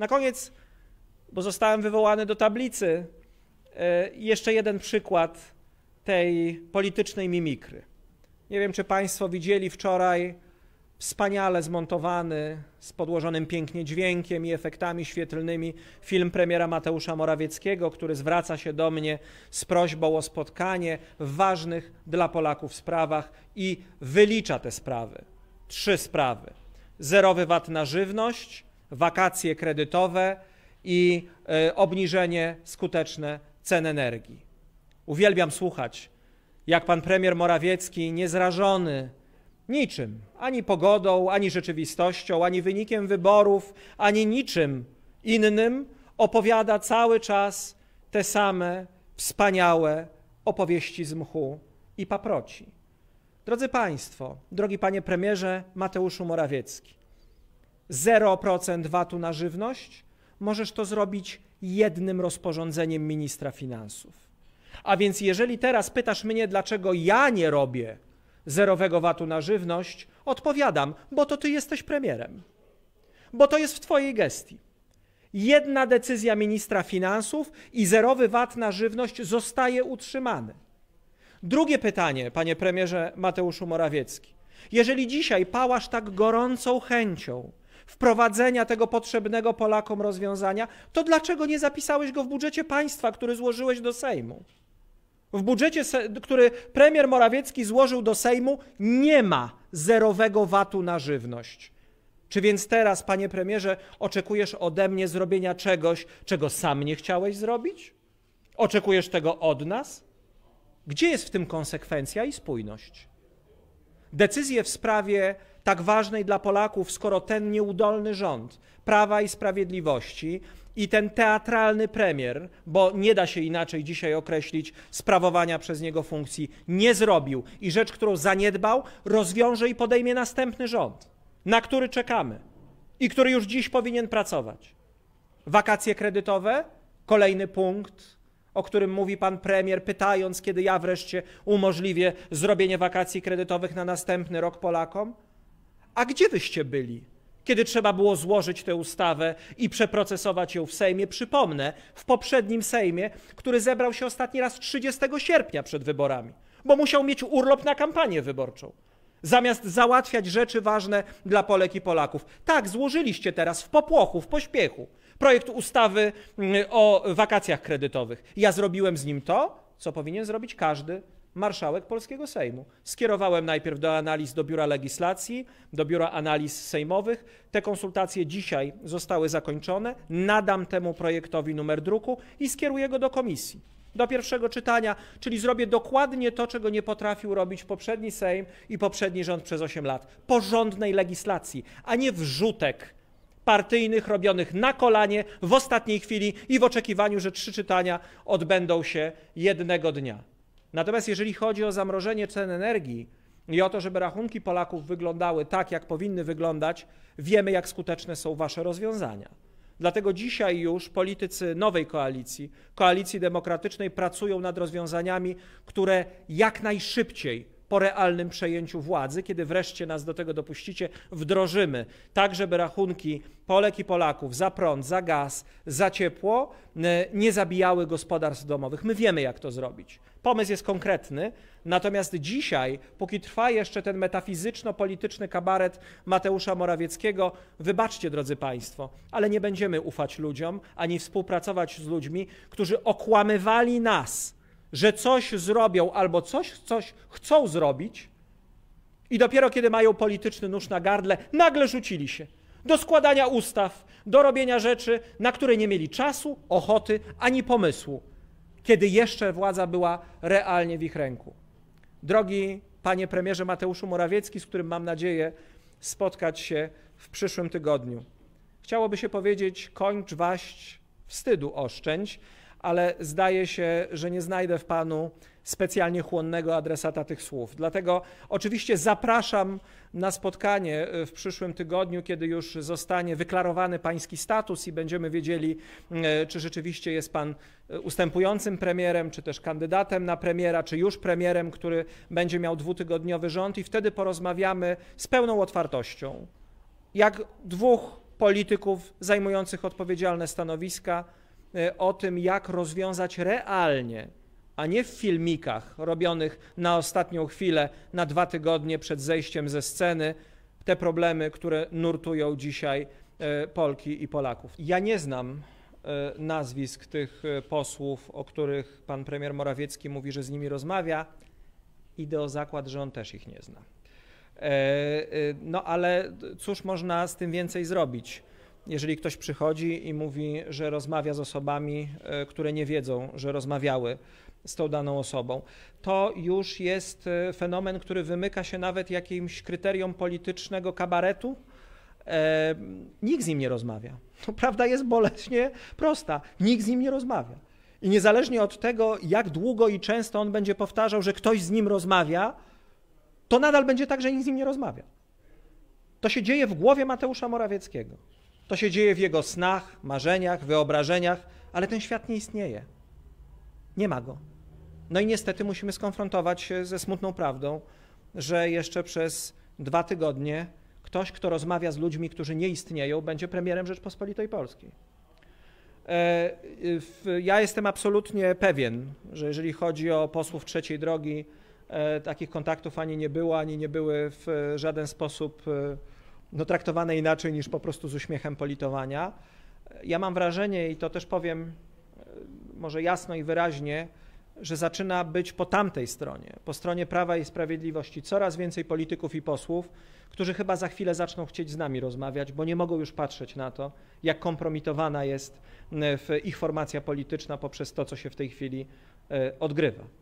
Na koniec, bo zostałem wywołany do tablicy, e, jeszcze jeden przykład tej politycznej mimikry. Nie wiem, czy Państwo widzieli wczoraj wspaniale zmontowany, z podłożonym pięknie dźwiękiem i efektami świetlnymi film premiera Mateusza Morawieckiego, który zwraca się do mnie z prośbą o spotkanie w ważnych dla Polaków sprawach i wylicza te sprawy. Trzy sprawy. Zerowy VAT na żywność, wakacje kredytowe i e, obniżenie skuteczne cen energii. Uwielbiam słuchać, jak pan premier Morawiecki, niezrażony niczym, ani pogodą, ani rzeczywistością, ani wynikiem wyborów, ani niczym innym, opowiada cały czas te same wspaniałe opowieści z mchu i paproci. Drodzy Państwo, drogi panie premierze Mateuszu Morawiecki, 0% VAT-u na żywność, możesz to zrobić jednym rozporządzeniem ministra finansów. A więc jeżeli teraz pytasz mnie, dlaczego ja nie robię zerowego VAT-u na żywność, odpowiadam, bo to ty jesteś premierem. Bo to jest w twojej gestii. Jedna decyzja ministra finansów i zerowy VAT na żywność zostaje utrzymany. Drugie pytanie, panie premierze Mateuszu Morawiecki. Jeżeli dzisiaj pałasz tak gorącą chęcią wprowadzenia tego potrzebnego Polakom rozwiązania, to dlaczego nie zapisałeś go w budżecie państwa, który złożyłeś do Sejmu? W budżecie, który premier Morawiecki złożył do Sejmu, nie ma zerowego VAT-u na żywność. Czy więc teraz, panie premierze, oczekujesz ode mnie zrobienia czegoś, czego sam nie chciałeś zrobić? Oczekujesz tego od nas? Gdzie jest w tym konsekwencja i spójność? Decyzje w sprawie tak ważnej dla Polaków, skoro ten nieudolny rząd Prawa i Sprawiedliwości i ten teatralny premier, bo nie da się inaczej dzisiaj określić sprawowania przez niego funkcji, nie zrobił i rzecz, którą zaniedbał, rozwiąże i podejmie następny rząd, na który czekamy i który już dziś powinien pracować. Wakacje kredytowe, kolejny punkt, o którym mówi pan premier, pytając, kiedy ja wreszcie umożliwię zrobienie wakacji kredytowych na następny rok Polakom. A gdzie wyście byli? Kiedy trzeba było złożyć tę ustawę i przeprocesować ją w Sejmie, przypomnę, w poprzednim Sejmie, który zebrał się ostatni raz 30 sierpnia przed wyborami, bo musiał mieć urlop na kampanię wyborczą zamiast załatwiać rzeczy ważne dla Polek i Polaków. Tak, złożyliście teraz w popłochu, w pośpiechu projekt ustawy mm, o wakacjach kredytowych. Ja zrobiłem z nim to, co powinien zrobić każdy marszałek polskiego Sejmu. Skierowałem najpierw do analiz do Biura Legislacji, do Biura Analiz Sejmowych. Te konsultacje dzisiaj zostały zakończone. Nadam temu projektowi numer druku i skieruję go do komisji. Do pierwszego czytania, czyli zrobię dokładnie to, czego nie potrafił robić poprzedni Sejm i poprzedni rząd przez 8 lat. Porządnej legislacji, a nie wrzutek partyjnych robionych na kolanie w ostatniej chwili i w oczekiwaniu, że trzy czytania odbędą się jednego dnia. Natomiast jeżeli chodzi o zamrożenie cen energii i o to, żeby rachunki Polaków wyglądały tak, jak powinny wyglądać, wiemy, jak skuteczne są Wasze rozwiązania. Dlatego dzisiaj już politycy nowej koalicji, koalicji demokratycznej, pracują nad rozwiązaniami, które jak najszybciej po realnym przejęciu władzy, kiedy wreszcie nas do tego dopuścicie, wdrożymy tak, żeby rachunki Polek i Polaków za prąd, za gaz, za ciepło e, nie zabijały gospodarstw domowych. My wiemy, jak to zrobić. Pomysł jest konkretny, natomiast dzisiaj, póki trwa jeszcze ten metafizyczno-polityczny kabaret Mateusza Morawieckiego, wybaczcie, drodzy Państwo, ale nie będziemy ufać ludziom ani współpracować z ludźmi, którzy okłamywali nas że coś zrobią albo coś, coś chcą zrobić, i dopiero kiedy mają polityczny nóż na gardle, nagle rzucili się do składania ustaw, do robienia rzeczy, na które nie mieli czasu, ochoty ani pomysłu, kiedy jeszcze władza była realnie w ich ręku. Drogi panie premierze Mateuszu Morawiecki, z którym mam nadzieję spotkać się w przyszłym tygodniu. Chciałoby się powiedzieć: kończ waść, wstydu oszczędź, ale zdaje się, że nie znajdę w Panu specjalnie chłonnego adresata tych słów. Dlatego oczywiście zapraszam na spotkanie e, w przyszłym tygodniu, kiedy już zostanie wyklarowany pański status i będziemy wiedzieli, mm, e, czy rzeczywiście jest pan e, ustępującym premierem, czy też kandydatem na premiera, czy już premierem, który będzie miał dwutygodniowy rząd, i wtedy porozmawiamy z pełną otwartością. Jak dwóch polityków zajmujących odpowiedzialne stanowiska, Y, o tym, jak rozwiązać realnie, a nie w filmikach robionych na ostatnią chwilę, na dwa tygodnie przed zejściem ze sceny, te problemy, które nurtują dzisiaj y, Polki i Polaków. Ja nie znam y, nazwisk tych posłów, o których pan premier Morawiecki mówi, że z nimi rozmawia. Idę o zakład, że on też ich nie zna. E, e, no ale cóż można z tym więcej zrobić? jeżeli ktoś przychodzi i mówi, że rozmawia z osobami, e, które nie wiedzą, że rozmawiały z tą daną osobą, to już jest e, fenomen, który wymyka się nawet jakimś kryterium politycznego kabaretu. E, nikt z nim nie rozmawia. prawda jest boleśnie prosta. Nikt z nim nie rozmawia. I niezależnie od tego, jak długo i często on będzie powtarzał, że ktoś z nim rozmawia, to nadal będzie tak, że nikt z nim nie rozmawia. To się dzieje w głowie Mateusza Morawieckiego. To się dzieje w jego snach, marzeniach, wyobrażeniach, ale ten świat nie istnieje. Nie ma go. No i niestety musimy skonfrontować się ze smutną prawdą, że jeszcze przez dwa tygodnie ktoś, kto rozmawia z ludźmi, którzy nie istnieją, będzie premierem Rzeczpospolitej Polskiej. E, ja jestem absolutnie pewien, że jeżeli chodzi o posłów trzeciej drogi, e, takich kontaktów ani nie było, ani nie były w żaden sposób e, no, traktowane inaczej niż po prostu z uśmiechem politowania. Ja mam wrażenie, i to też powiem e, może jasno i wyraźnie, że zaczyna być po tamtej stronie, po stronie Prawa i Sprawiedliwości, coraz więcej polityków i posłów, którzy chyba za chwilę zaczną chcieć z nami rozmawiać, bo nie mogą już patrzeć na to, jak kompromitowana jest e, ich formacja polityczna poprzez to, co się w tej chwili e, odgrywa.